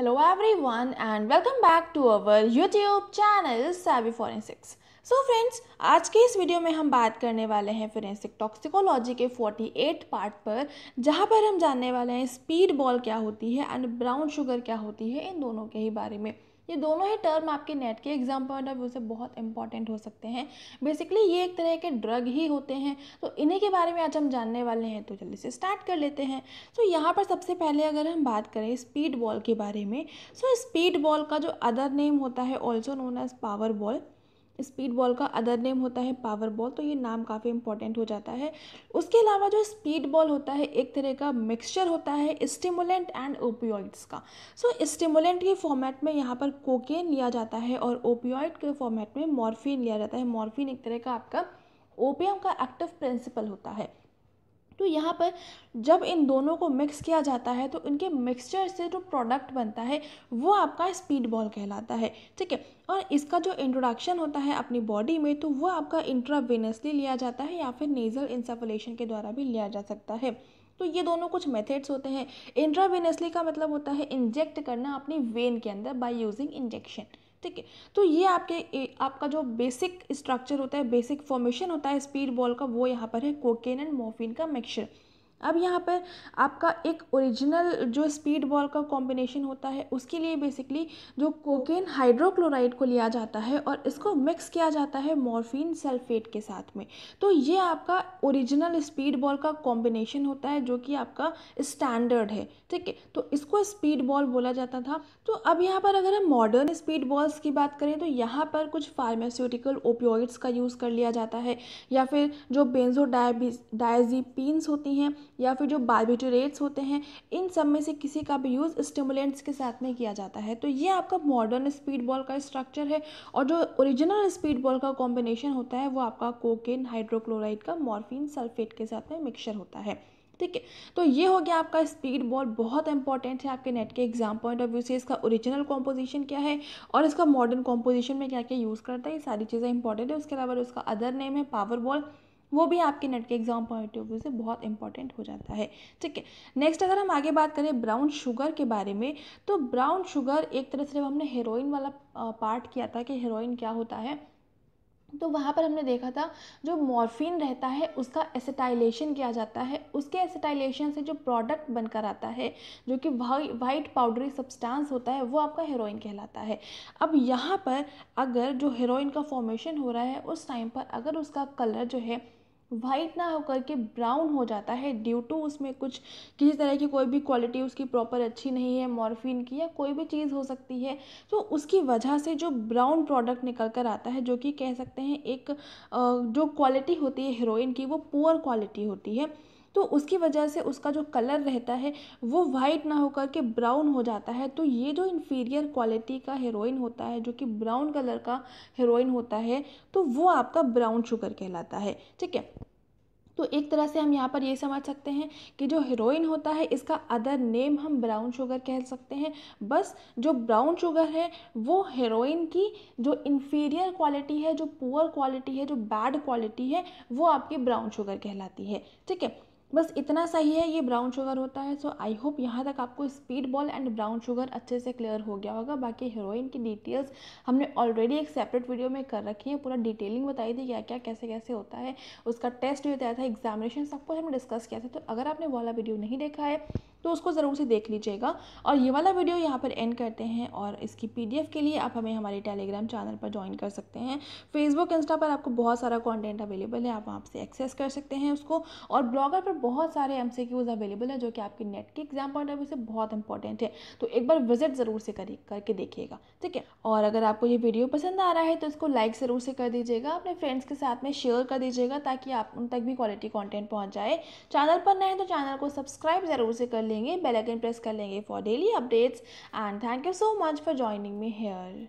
Hello everyone and welcome back to our YouTube channel Savvy Forensics. So so friends आज के इस video में हम बात करने वाले हैं फोरेंसिक टॉक्सिकोलॉजी के 48 पार्ट पर जहाँ पर हम जानने वाले हैं स्पीड बॉल क्या होती है एंड ब्राउन शुगर क्या होती है इन दोनों के ही बारे में ये दोनों ही टर्म आपके नेट के एग्जाम पॉइंट ऑफ व्यू से बहुत इंपॉर्टेंट हो सकते हैं बेसिकली ये एक तरह के ड्रग ही होते हैं तो इन्हीं के बारे में आज हम जानने वाले हैं तो जल्दी से स्टार्ट कर लेते हैं सो यहाँ पर सबसे पहले अगर हम बात करें स्पीड बॉल के बारे में सो स्पीड बॉल का जो अदर नेम होता है also known as power ball speed ball का अदर नेम होता है पावर बॉल तो ये नाम काफ़ी इंपॉर्टेंट हो जाता है उसके अलावा जो स्पीड बॉल होता है एक तरह का मिक्सचर होता है स्टिमुलेंट एंड ओपियोइड्स का सो so, स्टिमुलेंट के फॉर्मेट में यहाँ पर कोकेन लिया जाता है और ओपियोइड के फॉर्मेट में मॉर्फिन लिया जाता है मॉर्फिन एक तरह का आपका ओपियम का एक्टिव प्रिंसिपल होता है तो यहाँ पर जब इन दोनों को मिक्स किया जाता है तो इनके मिक्सचर से जो प्रोडक्ट बनता है वो आपका स्पीड बॉल कहलाता है ठीक है और इसका जो इंट्रोडक्शन होता है अपनी बॉडी में तो वो आपका इंट्रावेनसली लिया जाता है या फिर नेज़ल इंसफलेशन के द्वारा भी लिया जा सकता है तो ये दोनों कुछ मेथड्स होते हैं इंट्रावेनसली का मतलब होता है इंजेक्ट करना अपनी वेन के अंदर बाय यूजिंग इंजेक्शन ठीक है तो ये आपके आपका जो बेसिक स्ट्रक्चर होता है बेसिक फॉर्मेशन होता है स्पीड बॉल का वो यहाँ पर है कोकेन एंड मोफिन का मिक्सचर अब यहाँ पर आपका एक ओरिजिनल जो स्पीड बॉल का कॉम्बिनेशन होता है उसके लिए बेसिकली जो कोकेन हाइड्रोक्लोराइड को लिया जाता है और इसको मिक्स किया जाता है मॉर्फिन सल्फेट के साथ में तो ये आपका ओरिजिनल स्पीड बॉल का कॉम्बिनेशन होता है जो कि आपका स्टैंडर्ड है ठीक है तो इसको स्पीड बॉल बोला जाता था तो अब यहाँ पर अगर हम मॉडर्न स्पीड बॉल्स की बात करें तो यहाँ पर कुछ फार्मास्यूटिकल ओपियोइड्स का यूज़ कर लिया जाता है या फिर जो बेंजो डायजीपीन्स होती हैं या फिर जो बारबिटोरेट्स होते हैं इन सब में से किसी का भी यूज़ स्टिमुलेंट्स के साथ में किया जाता है तो ये आपका मॉडर्न स्पीड बॉल का स्ट्रक्चर है और जो ओरिजिनल स्पीड बॉल का कॉम्बिनेशन होता है वो आपका कोकिन हाइड्रोक्लोराइड का मॉर्फिन सल्फेट के साथ में मिक्सचर होता है ठीक है तो ये हो गया आपका स्पीड बॉल बहुत इंपॉर्टेंट है आपके नेट के एग्जाम पॉइंट ऑफ व्यू से इसका ओरिजिनल कॉम्पोजिशन क्या है और इसका मॉडर्न कॉम्पोजिशन में क्या क्या यूज़ करता है ये सारी चीज़ें इंपॉर्टेंट है उसके अलावा उसका अदर नेम है पावर बॉल वो भी आपके नेट के एग्ज़ाम पॉइंट ऑफ व्यू से बहुत इंपॉर्टेंट हो जाता है ठीक है नेक्स्ट अगर हम आगे बात करें ब्राउन शुगर के बारे में तो ब्राउन शुगर एक तरह से जब हमने हेरोइन वाला पार्ट किया था कि हेरोइन क्या होता है तो वहाँ पर हमने देखा था जो मॉर्फिन रहता है उसका एसिटाइलेशन किया जाता है उसके एसिटाइलेशन से जो प्रोडक्ट बनकर आता है जो कि वाइट पाउडरी सब्सटेंस होता है वो आपका हेरोइन कहलाता है अब यहाँ पर अगर जो हेरोइन का फॉर्मेशन हो रहा है उस टाइम पर अगर उसका कलर जो है वाइट ना होकर के ब्राउन हो जाता है ड्यू टू उसमें कुछ किसी तरह की कोई भी क्वालिटी उसकी प्रॉपर अच्छी नहीं है मॉर्फिन की या कोई भी चीज़ हो सकती है तो उसकी वजह से जो ब्राउन प्रोडक्ट निकल कर आता है जो कि कह सकते हैं एक जो क्वालिटी होती है हीरोइन की वो पुअर क्वालिटी होती है तो उसकी वजह से उसका जो कलर रहता है वो वाइट ना होकर के ब्राउन हो जाता है तो ये जो इन्फीरियर क्वालिटी का हीरोइन होता है जो कि ब्राउन कलर का हीरोइन होता है तो वो आपका ब्राउन शुगर कहलाता है ठीक है तो एक तरह से हम यहाँ पर ये समझ सकते हैं कि जो हीरोइन होता है इसका अदर नेम हम ब्राउन शुगर कह सकते हैं बस जो ब्राउन शुगर है वो हीरोइन की जो इन्फीरियर क्वालिटी है जो पुअर क्वालिटी है जो बैड क्वालिटी है वो आपकी ब्राउन शुगर कहलाती है ठीक है बस इतना सही है ये ब्राउन शुगर होता है सो आई होप यहाँ तक आपको speed ball and brown sugar अच्छे से क्लियर हो गया होगा बाकी हीरोइन की डिटेल्स हमने ऑलरेडी एक सेपरेट वीडियो में कर रखी है पूरा डिटेलिंग बताई थी क्या क्या कैसे कैसे होता है उसका टेस्ट भी बताया था एग्जामिनेशन सब कुछ हमने डिस्कस किया था तो अगर आपने वाला वीडियो नहीं देखा है तो उसको ज़रूर से देख लीजिएगा और ये वाला वीडियो यहाँ पर एंड करते हैं और इसकी पीडीएफ के लिए आप हमें हमारे टेलीग्राम चैनल पर ज्वाइन कर सकते हैं फेसबुक इंस्टा पर आपको बहुत सारा कॉन्टेंट अवेलेबल है आप वहाँ से एक्सेस कर सकते हैं उसको और ब्लॉगर पर बहुत सारे एम अवेलेबल है जो कि आपके नेट के एग्जाम पॉइंट ऑफ व्यू से बहुत इंपॉर्टेंट है तो एक बार विजिट ज़रूर से करिए करके देखिएगा ठीक है और अगर आपको ये वीडियो पसंद आ रहा है तो इसको लाइक ज़रूर से कर दीजिएगा अपने फ्रेंड्स के साथ में शेयर कर दीजिएगा ताकि आप उन तक भी क्वालिटी कॉन्टेंट पहुँच जाए चैनल पर नए तो चैनल को सब्सक्राइब ज़रूर से कर लेंगे बेल आइकन प्रेस कर लेंगे for daily updates and thank you so much for joining me hair